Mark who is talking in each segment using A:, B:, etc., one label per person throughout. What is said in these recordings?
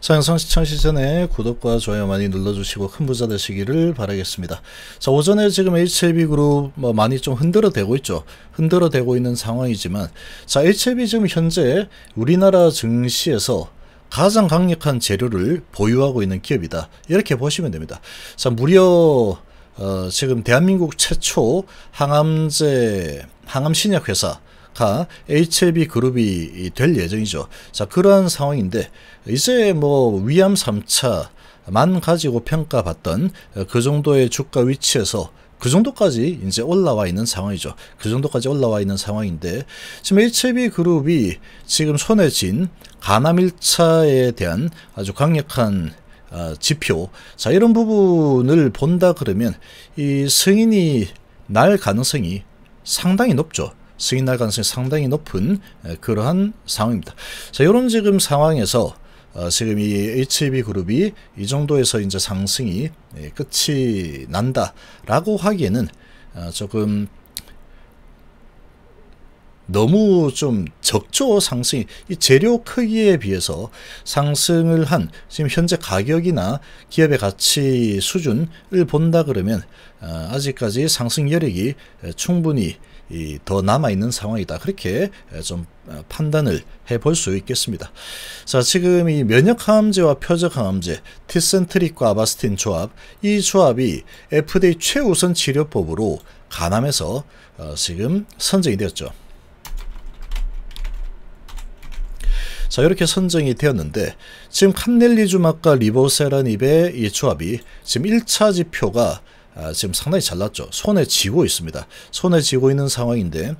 A: 상상 시청시 전에 구독과 좋아요 많이 눌러주시고 큰 부자 되시기를 바라겠습니다. 자 오전에 지금 HLB그룹 뭐 많이 좀 흔들어대고 있죠. 흔들어대고 있는 상황이지만 자 HLB 지금 현재 우리나라 증시에서 가장 강력한 재료를 보유하고 있는 기업이다. 이렇게 보시면 됩니다. 자 무려 어, 지금 대한민국 최초 항암제 항암신약회사 약화 HLB 그룹이 될 예정이죠. 자, 그러한 상황인데 이제 뭐 위암 3차만 가지고 평가받던 그 정도의 주가 위치에서 그 정도까지 이제 올라와 있는 상황이죠. 그 정도까지 올라와 있는 상황인데 지금 HB 그룹이 지금 손에 쥔 가남 1차에 대한 아주 강력한 어, 지표 자 이런 부분을 본다 그러면 이 승인이 날 가능성이 상당히 높죠. 수익 날 가능성이 상당히 높은 그러한 상황입니다. 자, 이런 지금 상황에서 어, 지금 이 HB e 그룹이 이 정도에서 이제 상승이 끝이 난다라고 하기에는 어, 조금 너무 좀 적죠 상승이 이 재료 크기에 비해서 상승을 한 지금 현재 가격이나 기업의 가치 수준을 본다 그러면 어, 아직까지 상승 여력이 충분히 이더 남아 있는 상황이다. 그렇게 좀 어, 판단을 해 볼 수 있겠습니다. 자, 지금 이 면역항암제와 표적항암제, 티센트릭과 아바스틴 조합, 이 조합이 FDA 최우선 치료법으로 간암에서 어, 지금 선정이 되었죠. 자 이렇게 선정이 되었는데 지금 칸넬리주막과 리보세란입의 이 조합이 지금 1차 지표가 아, 지금 상당히 잘났죠. 손에 쥐고 있습니다. 손에 쥐고 있는 상황인데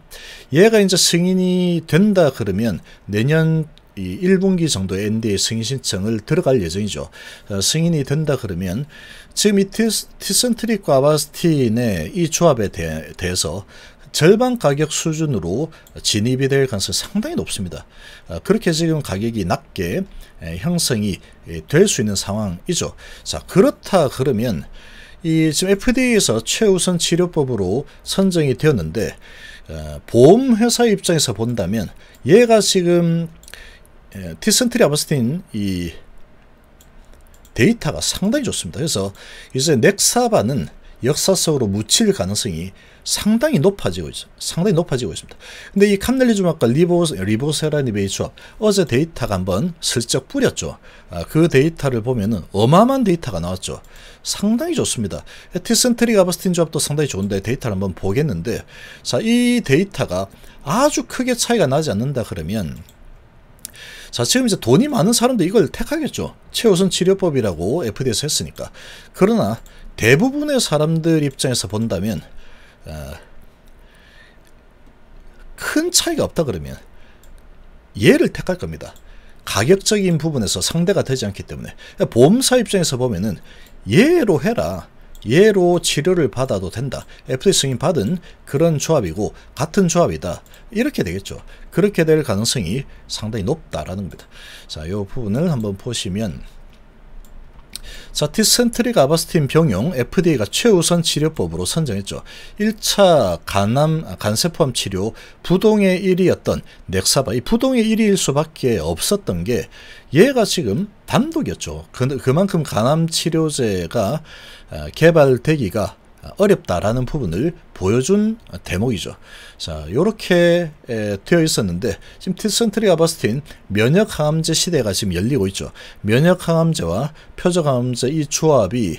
A: 얘가 이제 승인이 된다 그러면 내년 이 1분기 정도 NDA 승인 신청을 들어갈 예정이죠. 어, 승인이 된다 그러면 지금 이 티센트릭과 아바스틴의 이 조합에 대, 해서 절반 가격 수준으로 진입이 될 가능성이 상당히 높습니다. 어, 그렇게 지금 가격이 낮게 에, 형성이 될 수 있는 상황이죠. 자 그렇다 그러면 이 지금 FDA에서 최우선 치료법으로 선정이 되었는데 어, 보험회사 입장에서 본다면 얘가 지금 에, 예, 티센트리 아버스틴이 데이터가 상당히 좋습니다. 그래서 이제 넥사바는 역사 속으로 묻힐 가능성이 상당히 높아지고 있어 상당히 높아지고 있습니다. 근데 이 캄넬리즘학과 리보, 세라니베이 조합 어제 데이터가 한번 슬쩍 뿌렸죠. 아, 그 데이터를 보면은 어마어마한 데이터가 나왔죠. 상당히 좋습니다. 티센트리 가바스틴 조합도 상당히 좋은데 데이터를 한번 보겠는데 자, 이 데이터가 아주 크게 차이가 나지 않는다 그러면 자, 지금 이제 돈이 많은 사람도 이걸 택하겠죠. 최우선 치료법이라고 FD에서 했으니까. 그러나 대부분의 사람들 입장에서 본다면 어, 큰 차이가 없다 그러면 얘를 택할 겁니다. 가격적인 부분에서 상대가 되지 않기 때문에 그러니까 보험사 입장에서 보면은 얘로 해라. 예로 치료를 받아도 된다. FDA 승인받은 그런 조합이고 같은 조합이다. 이렇게 되겠죠. 그렇게 될 가능성이 상당히 높다라는 겁니다. 자, 이 부분을 한번 보시면 자, 티센트릭 아바스틴 병용 FDA가 최우선 치료법으로 선정했죠. 1차 간암, 간세포암 치료 부동의 1위였던 넥사바, 이 부동의 1위일 수밖에 없었던 게 얘가 지금 단독이었죠. 그, 그만큼 간암 치료제가 아, 개발되기가 어렵다라는 부분을 보여준 대목이죠. 자, 요렇게 되어 있었는데 지금 티선트리 아바스틴 면역 항암제 시대가 지금 열리고 있죠. 면역 항암제와 표적 항암제 이 조합이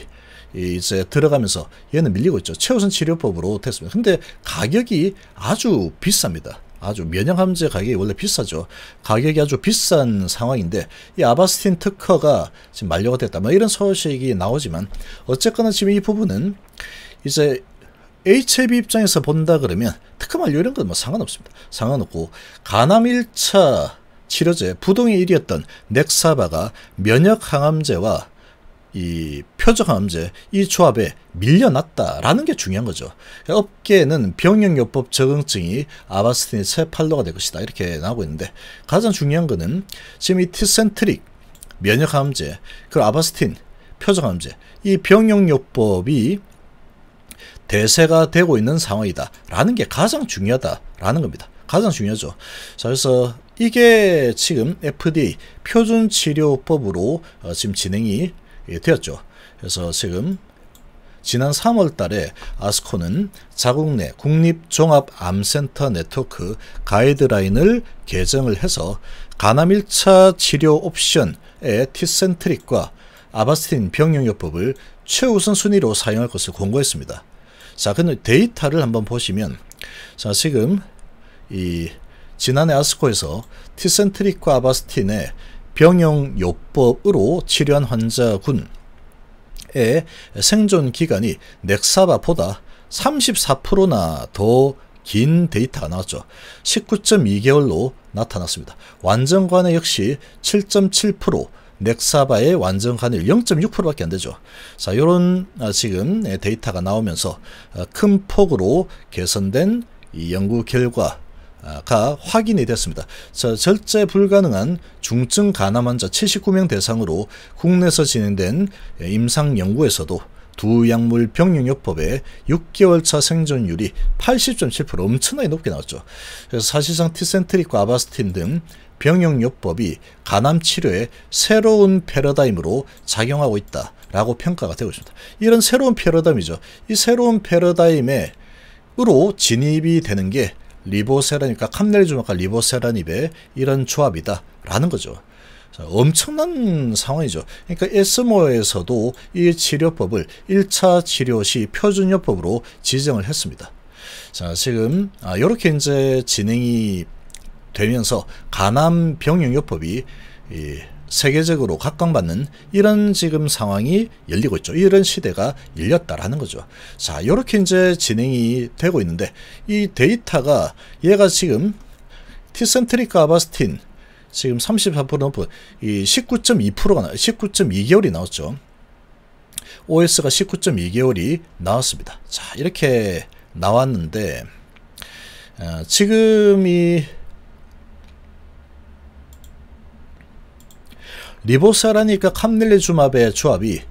A: 이제 들어가면서 얘는 밀리고 있죠. 최우선 치료법으로 됐습니다. 근데 가격이 아주 비쌉니다. 아주 면역항암제 가격이 원래 비싸죠. 가격이 아주 비싼 상황인데 이 아바스틴 특허가 지금 만료가 됐다. 뭐 이런 소식이 나오지만 어쨌거나 지금 이 부분은 이제 HLB 입장에서 본다 그러면 특허 만료 이런 건 뭐 상관없습니다. 상관없고 간암 1차 치료제 부동의 1위였던 넥사바가 면역 항암제와 이 표적항암제 이 조합에 밀려났다라는 게 중요한 거죠. 업계에는 병역요법 적응증이 아바스틴의 새 팔로가 될 것이다 이렇게 나오고 있는데 가장 중요한 거는 지금 이 티센트릭 면역항암제 그리고 아바스틴 표적항암제 이 병역요법이 대세가 되고 있는 상황이다. 라는 게 가장 중요하다. 라는 겁니다. 가장 중요하죠. 자, 그래서 이게 지금 FD 표준 치료법으로 어, 지금 진행이 예, 되었죠. 그래서 지금 지난 3월 달에 아스코는 자국 내 국립종합암센터 네트워크 가이드라인을 개정을 해서 간암 1차 치료 옵션의 티센트릭과 아바스틴 병용요법을 최우선 순위로 사용할 것을 권고했습니다. 자, 근데 데이터를 한번 보시면 자, 지금 이 지난해 아스코에서 티센트릭과 아바스틴의 병용 요법으로 치료한 환자군의 생존 기간이 넥사바보다 34%나 더 긴 데이터가 나왔죠. 19.2개월로 나타났습니다. 완전관에 역시 7.7% 넥사바의 완전 환율 0.6%밖에 안 되죠. 자, 요런 아, 지금 데이터가 나오면서 아, 큰 폭으로 개선된 이 연구 결과 가 확인이 됐습니다. 자, 절제 불가능한 중증 간암 환자 79명 대상으로 국내에서 진행된 임상 연구에서도 두 약물 병용요법에 6개월차 생존율이 80.7% 엄청나게 높게 나왔죠. 그래서 사실상 티센트릭과 아바스틴 등 병용요법이 간암 치료의 새로운 패러다임으로 작용하고 있다라고 평가가 되고 있습니다. 이런 새로운 패러다임이죠. 이 새로운 패러다임에 으로 진입이 되는 게 리보세라니까 캄넬주막과 리보세라닙의 이런 조합이다라는 거죠. 엄청난 상황이죠. 그러니까 에스모에서도 이 치료법을 1차 치료 시 표준요법으로 지정을 했습니다. 자, 지금 아, 이렇게 이제 진행이 되면서 간암 병용요법이 세계적으로 각광받는 이런 지금 상황이 열리고 있죠. 이런 시대가 열렸다라는 거죠. 자, 이렇게 이제 진행이 되고 있는데 이 데이터가 얘가 지금 티센트리카 아바스틴 지금 34% 넘고 이 19.2%가 19.2개월이 나왔죠. OS가 19.2개월이 나왔습니다. 자 이렇게 나왔는데 어, 지금 이 리보사라니까 캄릴레주마베 조합이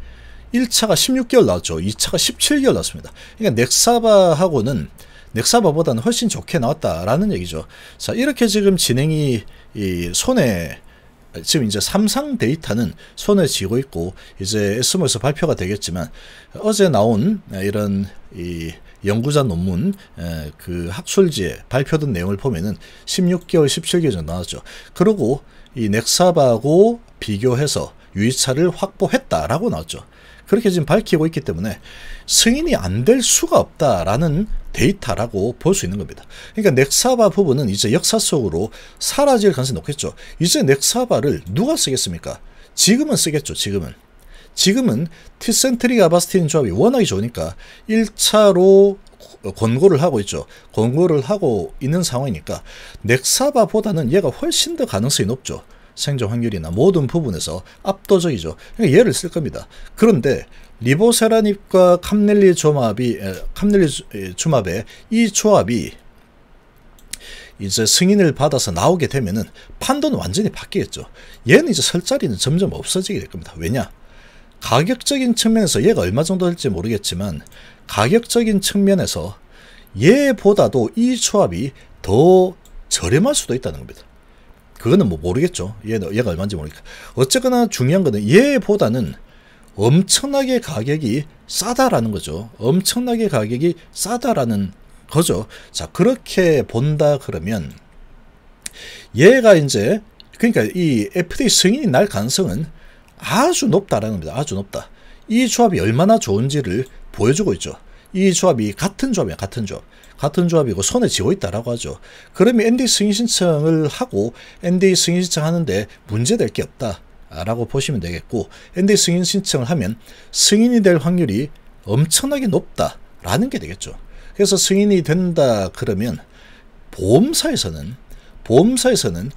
A: 1차가 16개월 나왔죠. 2차가 17개월 나왔습니다. 그러니까 넥사바하고는 넥사바보다는 훨씬 좋게 나왔다라는 얘기죠. 자, 이렇게 지금 진행이 이 손에 지금 이제 삼상 데이터는 손에 쥐고 있고 이제 스몰에서 발표가 되겠지만 어제 나온 이런 이 연구자 논문 그 학술지에 발표된 내용을 보면은 16개월, 17개월 정도 나왔죠. 그리고 이 넥사바하고 비교해서 유의차를 확보했다라고 나왔죠. 그렇게 지금 밝히고 있기 때문에 승인이 안 될 수가 없다라는 데이터라고 볼 수 있는 겁니다. 그러니까 넥사바 부분은 이제 역사 속으로 사라질 가능성이 높겠죠. 이제 넥사바를 누가 쓰겠습니까? 지금은 쓰겠죠. 지금은. 지금은 티센트리아 바스틴 조합이 워낙에 좋으니까 1차로 권고를 하고 있죠. 권고를 하고 있는 상황이니까 넥사바보다는 얘가 훨씬 더 가능성이 높죠. 생존 확률이나 모든 부분에서 압도적이죠. 그러니까 얘를 쓸 겁니다. 그런데 리보세라닙과 캄넬리 조합이 캄넬리 주합의 이 조합이 이제 승인을 받아서 나오게 되면은 판도는 완전히 바뀌겠죠. 얘는 이제 설 자리는 점점 없어지게 될 겁니다. 왜냐? 가격적인 측면에서 얘가 얼마 정도 될지 모르겠지만 가격적인 측면에서 얘보다도 이 조합이 더 저렴할 수도 있다는 겁니다. 그거는 뭐 모르겠죠. 얘, 얘가 얼마인지 모르니까. 어쨌거나 중요한 거는 얘보다는 엄청나게 가격이 싸다라는 거죠. 엄청나게 가격이 싸다라는 거죠. 자, 그렇게 본다 그러면 얘가 이제 그러니까 이 FDA 승인이 날 가능성은 아주 높다라는 겁니다. 아주 높다. 이 조합이 얼마나 좋은지를 보여주고 있죠. 이 조합이 같은 조합이야 같은 조합 같은 조합이고 손에 쥐고 있다라고 하죠 그러면 NDA 승인 신청을 하고 NDA 승인 신청하는데 문제될 게 없다 라고 보시면 되겠고 NDA 승인 신청을 하면 승인이 될 확률이 엄청나게 높다 라는 게 되겠죠 그래서 승인이 된다 그러면 보험사에서는 보험사에서는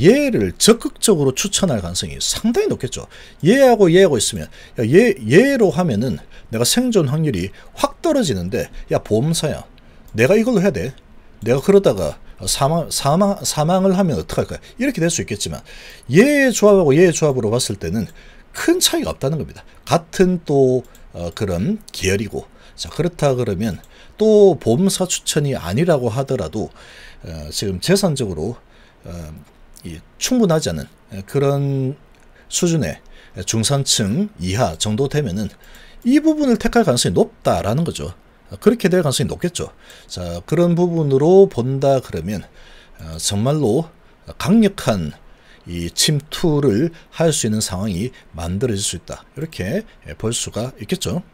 A: 얘를 적극적으로 추천할 가능성이 상당히 높겠죠. 얘하고 얘하고 있으면 야, 얘, 예, 얘로 하면은 내가 생존 확률이 확 떨어지는데 야 보험사야 내가 이걸로 해야 돼. 내가 그러다가 사망, 사망, 사망을 하면 어떡할까 이렇게 될 수 있겠지만 얘의 예 조합하고 얘의 예 조합으로 봤을 때는 큰 차이가 없다는 겁니다. 같은 또 어, 그런 계열이고 자 그렇다 그러면 또 보험사 추천이 아니라고 하더라도 어, 지금 재산적으로 어, 충분하지 않은 그런 수준의 중산층 이하 정도 되면은 이 부분을 택할 가능성이 높다라는 거죠. 그렇게 될 가능성이 높겠죠. 자, 그런 부분으로 본다 그러면 어, 정말로 강력한 이 침투를 할 수 있는 상황이 만들어질 수 있다. 이렇게 볼 수가 있겠죠.